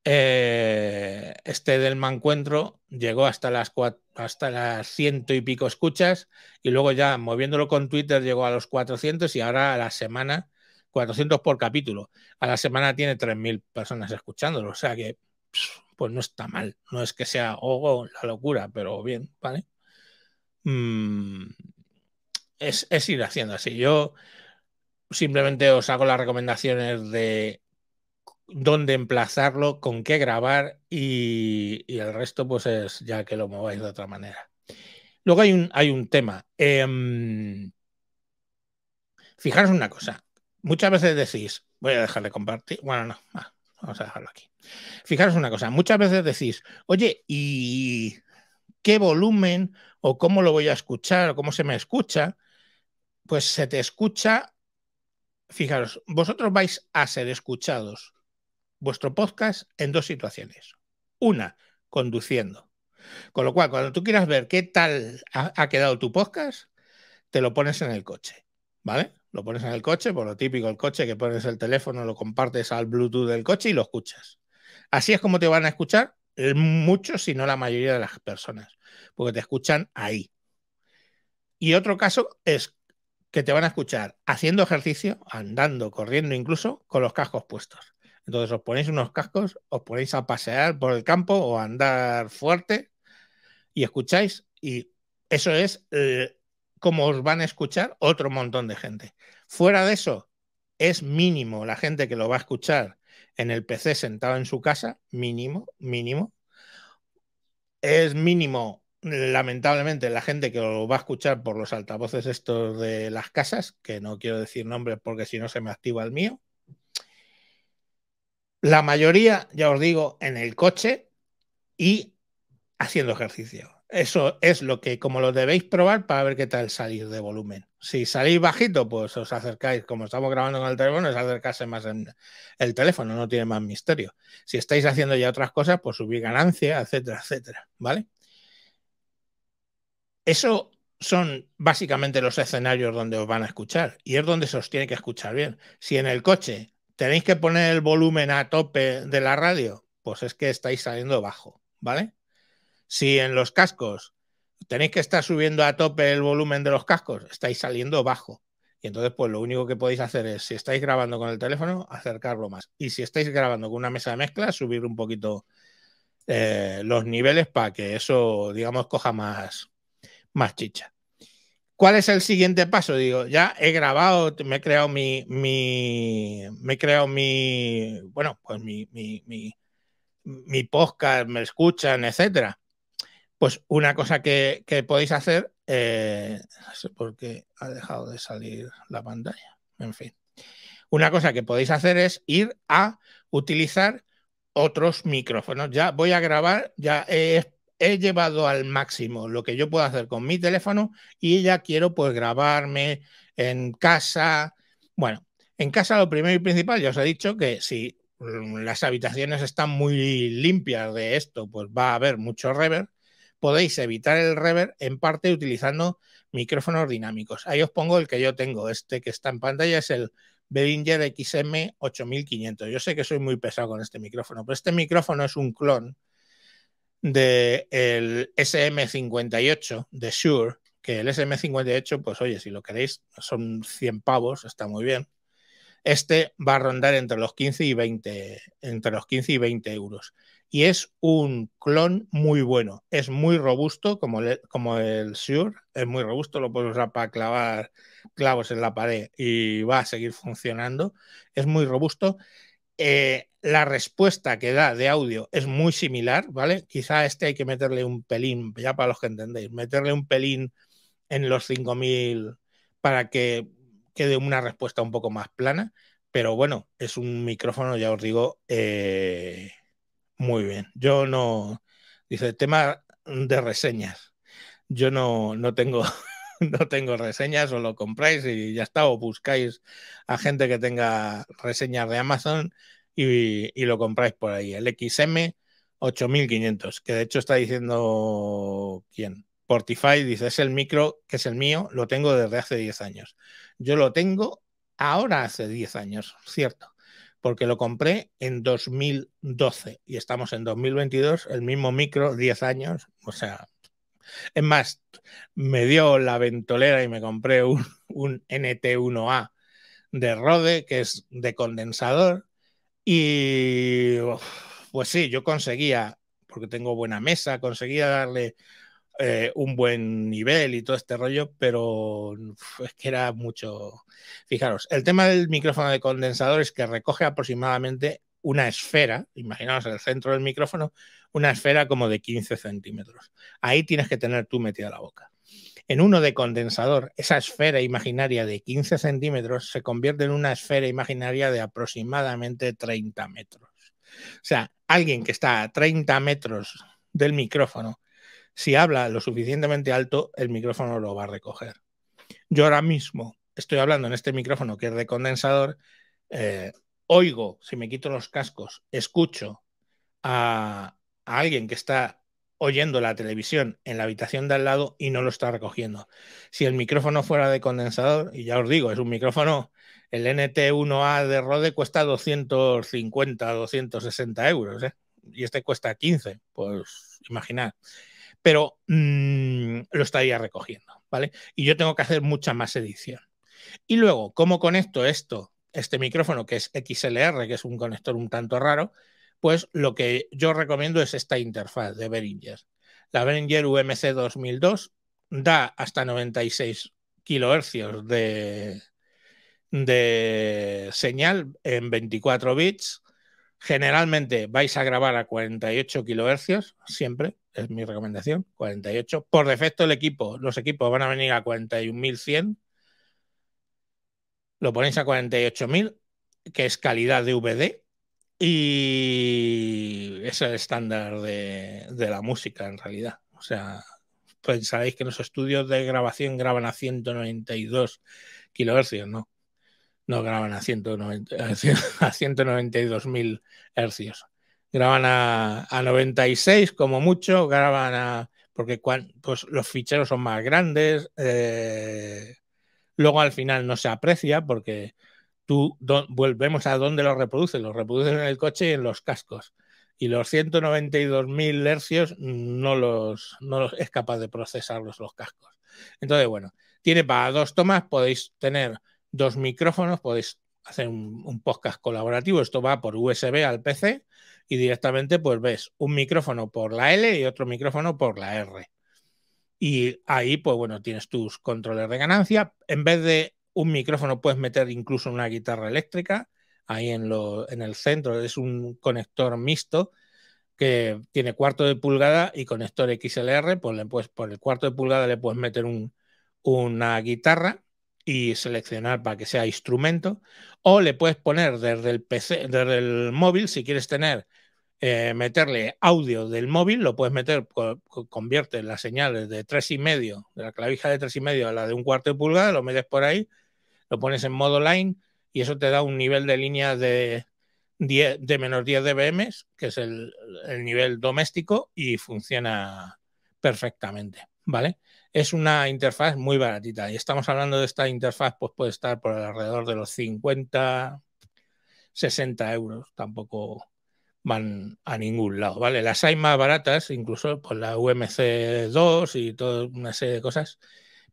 eh, este del mancuentro llegó hasta las, cuatro, hasta las ciento y pico escuchas y luego ya moviéndolo con Twitter llegó a los 400 y ahora a la semana, 400 por capítulo, a la semana tiene 3.000 personas escuchándolo, o sea que pues no está mal, no es que sea o la locura, pero bien, ¿vale? Mm, es, ir haciendo así. Yo simplemente os hago las recomendaciones de dónde emplazarlo, con qué grabar y, el resto pues es ya que lo mováis de otra manera. Luego hay un, hay un tema. Em, fijaros una cosa. Muchas veces decís, voy a dejar de compartir. Bueno, no, vamos a dejarlo aquí. Fijaros una cosa. Muchas veces decís, oye, ¿y qué volumen o cómo lo voy a escuchar o cómo se me escucha, pues se te escucha, fijaros, vosotros vais a ser escuchados vuestro podcast en dos situaciones. Una, conduciendo. Con lo cual, cuando tú quieras ver qué tal ha, quedado tu podcast, te lo pones en el coche, ¿vale? Lo pones en el coche, por lo típico, el coche que pones el teléfono, lo compartes al Bluetooth del coche y lo escuchas. Así es como te van a escuchar muchos, si no la mayoría de las personas, porque te escuchan ahí. Y otro caso es que te van a escuchar haciendo ejercicio, andando, corriendo incluso, con los cascos puestos. Entonces os ponéis unos cascos, os ponéis a pasear por el campo o andar fuerte y escucháis y eso es eh, como os van a escuchar otro montón de gente. Fuera de eso, es mínimo la gente que lo va a escuchar en el PC sentado en su casa, mínimo, mínimo. Es mínimo, lamentablemente, la gente que lo va a escuchar por los altavoces estos de las casas, que no quiero decir nombres porque si no se me activa el mío. La mayoría, ya os digo, en el coche y haciendo ejercicio. Eso es lo que, como lo debéis probar para ver qué tal salir de volumen. Si salís bajito, pues os acercáis, como estamos grabando con el teléfono, es acercarse más en el teléfono, no tiene más misterio. Si estáis haciendo ya otras cosas, pues subir ganancia, etcétera, etcétera, ¿vale? Eso son básicamente los escenarios donde os van a escuchar y es donde se os tiene que escuchar bien. Si en el coche tenéis que poner el volumen a tope de la radio, pues es que estáis saliendo bajo, ¿vale? Si en los cascos tenéis que estar subiendo a tope el volumen de los cascos, estáis saliendo bajo. Y entonces, pues lo único que podéis hacer es, si estáis grabando con el teléfono, acercarlo más. Y si estáis grabando con una mesa de mezcla, subir un poquito eh, los niveles para que eso, digamos, coja más, más chicha. ¿Cuál es el siguiente paso? Digo, ya he grabado, me he creado mi, mi me mi, bueno, pues mi, mi podcast, me escuchan, etcétera. Pues una cosa que, podéis hacer, eh, no ha dejado de salir la pantalla, en fin. Una cosa que podéis hacer es ir a utilizar otros micrófonos. Ya voy a grabar, ya he, llevado al máximo lo que yo puedo hacer con mi teléfono y ya quiero pues grabarme en casa. Bueno, en casa lo primero y principal, ya os he dicho que si las habitaciones están muy limpias de esto, pues va a haber mucho reverb podéis evitar el reverb en parte utilizando micrófonos dinámicos. Ahí os pongo el que yo tengo, este que está en pantalla es el Behringer XM8500. Yo sé que soy muy pesado con este micrófono, pero este micrófono es un clon del SM58 de Shure, que el SM58, pues oye, si lo queréis, son 100 pavos, está muy bien. Este va a rondar entre los 15 y 20, entre los 15 y 20 euros y es un clon muy bueno. Es muy robusto, como, como el Sure, es muy robusto, lo puedes usar para clavar clavos en la pared y va a seguir funcionando. Es muy robusto. Eh, la respuesta que da de audio es muy similar, ¿vale? Quizá este hay que meterle un pelín, ya para los que entendéis, meterle un pelín en los 5000 para que quede una respuesta un poco más plana, pero bueno, es un micrófono, ya os digo, eh, muy bien. Yo no, dice, tema de reseñas. Yo no, no tengo... No tengo reseñas, o lo compráis y ya está, o buscáis a gente que tenga reseñas de Amazon y, y lo compráis por ahí. El XM, 8500, que de hecho está diciendo quién. Portify dice, es el micro que es el mío, lo tengo desde hace 10 años. Yo lo tengo ahora hace 10 años, cierto porque lo compré en 2012 y estamos en 2022, el mismo micro, 10 años, o sea, es más, me dio la ventolera y me compré un, NT1A de Rode, que es de condensador, y pues sí, yo conseguía, porque tengo buena mesa, conseguía darle eh, un buen nivel y todo este rollo, pero es que era mucho. Fijaros, el tema del micrófono de condensador es que recoge aproximadamente una esfera, imaginaos el centro del micrófono, una esfera como de 15 centímetros. Ahí tienes que tener tú metida la boca. En uno de condensador, esa esfera imaginaria de 15 centímetros se convierte en una esfera imaginaria de aproximadamente 30 metros. O sea, alguien que está a 30 metros del micrófono si habla lo suficientemente alto, el micrófono lo va a recoger. Yo ahora mismo estoy hablando en este micrófono que es de condensador, eh, oigo, si me quito los cascos, escucho a, alguien que está oyendo la televisión en la habitación de al lado y no lo está recogiendo. Si el micrófono fuera de condensador, y ya os digo, es un micrófono, el NT1A de Rode cuesta 250, 260 euros, ¿eh? y este cuesta 15, pues imaginar pero mm, lo estaría recogiendo, ¿vale? Y yo tengo que hacer mucha más edición. Y luego, ¿cómo conecto esto, este micrófono que es XLR, que es un conector un tanto raro? Pues lo que yo recomiendo es esta interfaz de Behringer. La Behringer UMC 2002 da hasta 96 kilohercios de, de señal en 24 bits Generalmente vais a grabar a 48 kilohercios, siempre, es mi recomendación, 48. Por defecto el equipo, los equipos van a venir a 41.100. Lo ponéis a 48.000, que es calidad de VD. Y es el estándar de, la música en realidad. O sea, pensaréis pues que los estudios de grabación graban a 192 kilohercios, ¿no? no graban a 190, a 192 hercios. Graban a, 96 como mucho, graban a... porque pues los ficheros son más grandes, eh, luego al final no se aprecia porque tú volvemos a dónde lo reproducen lo reproduces en el coche y en los cascos. Y los 192.000 hercios no los, no los es capaz de procesarlos los cascos. Entonces, bueno, tiene para dos tomas, podéis tener dos micrófonos, podéis hacer un, podcast colaborativo. Esto va por USB al PC y directamente pues ves un micrófono por la L y otro micrófono por la R. Y ahí pues bueno, tienes tus controles de ganancia. En vez de un micrófono puedes meter incluso una guitarra eléctrica ahí en, lo, en el centro. Es un conector mixto que tiene cuarto de pulgada y conector XLR. Pues, por el cuarto de pulgada le puedes meter una guitarra y seleccionar para que sea instrumento, o le puedes poner desde el PC, desde el móvil, si quieres tener, eh, meterle audio del móvil, lo puedes meter, convierte las señales de tres y medio, de la clavija de tres y medio a la de un cuarto de pulgada, lo metes por ahí, lo pones en modo line y eso te da un nivel de línea de, de menos 10 dBm, que es el nivel doméstico, y funciona perfectamente. ¿vale? Es una interfaz muy baratita y estamos hablando de esta interfaz, pues puede estar por alrededor de los 50, 60 euros, tampoco van a ningún lado, ¿vale? Las hay más baratas, incluso por pues, la UMC2 y toda una serie de cosas,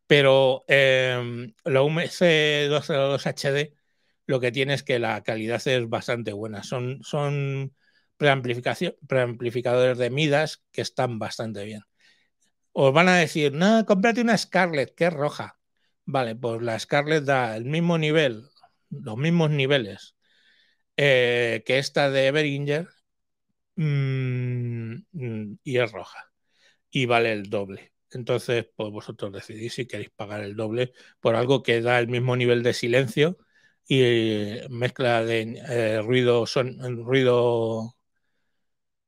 pero em, la UMC202 HD lo que tiene es que la calidad es bastante buena, son, son preamplificadores de Midas que están bastante bien. Os van a decir, no, cómprate una Scarlet que es roja. Vale, pues la Scarlett da el mismo nivel, los mismos niveles eh, que esta de Everinger mm, y es roja. Y vale el doble. Entonces, pues vosotros decidís si queréis pagar el doble por algo que da el mismo nivel de silencio y eh, mezcla de eh, ruido, son, ruido,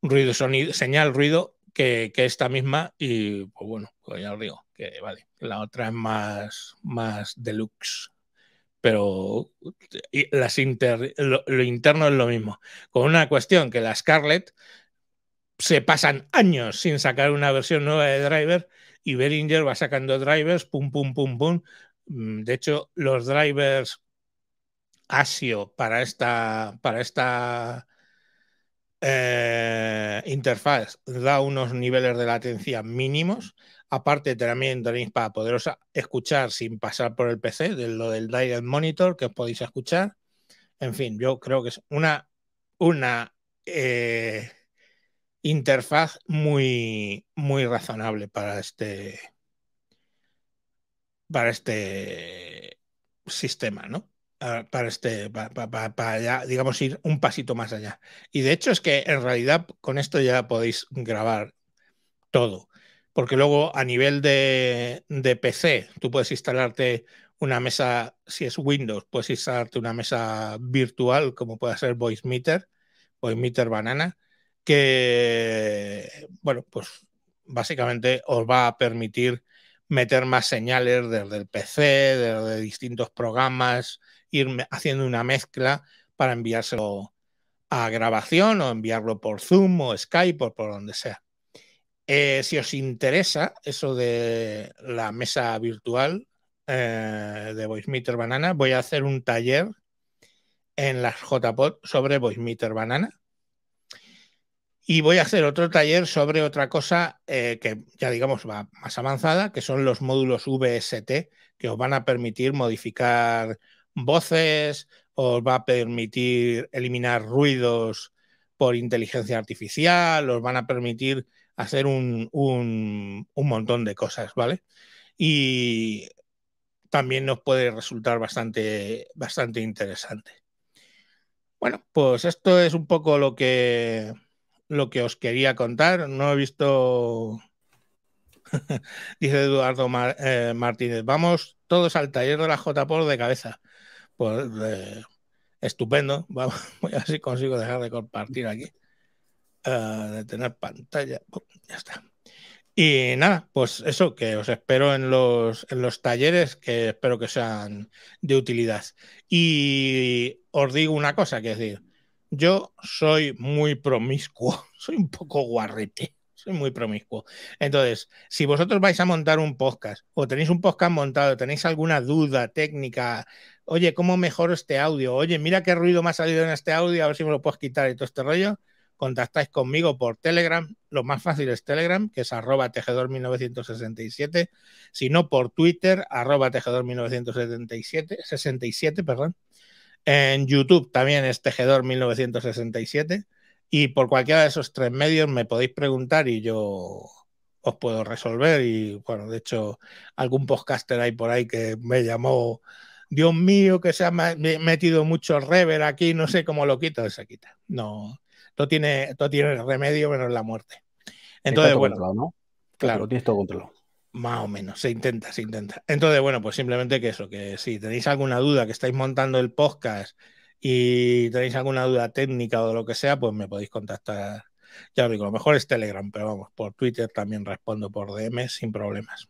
ruido, sonido, señal, ruido que, esta misma y pues bueno, pues ya os digo, que vale, la otra es más, más deluxe pero las lo, interno es lo mismo. Con una cuestión que la Scarlett se pasan años sin sacar una versión nueva de driver y Behringer va sacando drivers, pum, pum, pum, pum. Mm, de hecho, los drivers ASIO para esta, para esta eh, interfaz da unos niveles de latencia mínimos. Aparte, también tenéis para poderos escuchar sin pasar por el PC, de lo del Direct Monitor que os podéis escuchar. En fin, yo creo que es una, una eh, interfaz muy, muy razonable para este, para este sistema, ¿no? Ah, para este para, para, digamos ir un pasito más allá y de hecho es que en realidad con esto ya podéis grabar todo porque luego a nivel de, de PC tú puedes instalarte una mesa si es Windows puedes instalarte una mesa virtual como puede ser VoiceMeter VoiceMeter Banana que bueno pues básicamente os va a permitir meter más señales desde el PC desde distintos programas ir haciendo una mezcla para enviárselo a grabación o enviarlo por Zoom o Skype o por donde sea. Eh, si os interesa eso de la mesa virtual eh, de VoiceMeter Banana, voy a hacer un taller en las JPod sobre VoiceMeter Banana. Y voy a hacer otro taller sobre otra cosa eh, que ya digamos va más avanzada, que son los módulos VST que os van a permitir modificar voces, os va a permitir eliminar ruidos por inteligencia artificial, os van a permitir hacer un, montón de cosas, ¿vale? Y también nos puede resultar bastante, bastante interesante. Bueno, pues esto es un poco lo que, lo que os quería contar. No he visto, dice Eduardo eh, Martínez, vamos todos al taller de la J-POR de cabeza. Pues estupendo. Vamos, voy a ver si consigo dejar de compartir aquí. Eh, de tener pantalla. ya está. Y nada, pues eso, que os espero en los, en los talleres, que espero que sean de utilidad. Y os digo una cosa, que es decir, yo soy muy promiscuo, soy un poco guarrete, soy muy promiscuo. Entonces, si vosotros vais a montar un podcast o tenéis un podcast montado, tenéis alguna duda técnica, oye, ¿cómo mejoro este audio? Oye, mira qué ruido me ha salido en este audio, a ver si me lo puedes quitar y todo este rollo. Contactáis conmigo por Telegram, lo más fácil es Telegram, que es arroba tejedor1967, si no por Twitter, arroba tejedor1967, perdón. En YouTube también es tejedor1967 y por cualquiera de esos tres medios me podéis preguntar y yo os puedo resolver. Y bueno, de hecho, algún podcaster hay por ahí que me llamó Dios mío, que se ha metido mucho rever aquí, no sé cómo lo quito se quita. No, no tiene, todo tiene remedio menos la muerte. Entonces, bueno, claro, tienes Más o menos, se intenta, se intenta. Entonces, bueno, pues simplemente que eso, que si tenéis alguna duda, que estáis montando el podcast y tenéis alguna duda técnica o lo que sea, pues me podéis contactar. Ya os digo, lo mejor es Telegram, pero vamos, por Twitter también respondo por DM sin problemas.